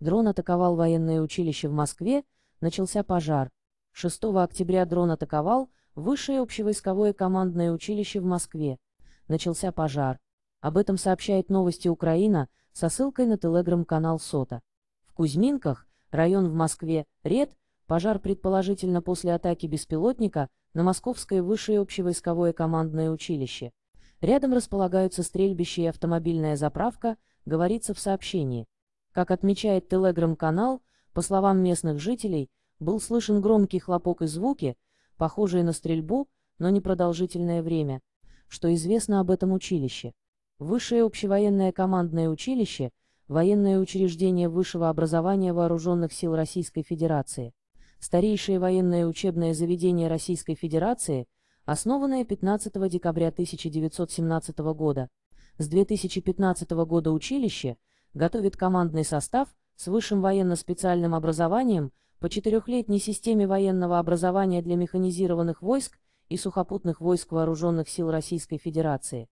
Дрон атаковал военное училище в Москве, начался пожар. 6 октября дрон атаковал высшее общевойсковое командное училище в Москве. Начался пожар. Об этом сообщает новости Украина со ссылкой на телеграм-канал СОТА. В Кузьминках, район в Москве, Ред, пожар предположительно после атаки беспилотника на Московское высшее общевойсковое командное училище. Рядом располагаются стрельбище и автомобильная заправка, говорится в сообщении. Как отмечает телеграм-канал, по словам местных жителей, был слышен громкий хлопок и звуки, похожие на стрельбу, но непродолжительное время. Что известно об этом училище? Высшее общевоенное командное училище – военное учреждение высшего образования Вооруженных сил Российской Федерации. Старейшее военное учебное заведение Российской Федерации, основанное 15 декабря 1917 года. С 2015 года училище – готовит командный состав с высшим военно-специальным образованием по четырехлетней системе военного образования для механизированных войск и сухопутных войск Вооруженных сил Российской Федерации,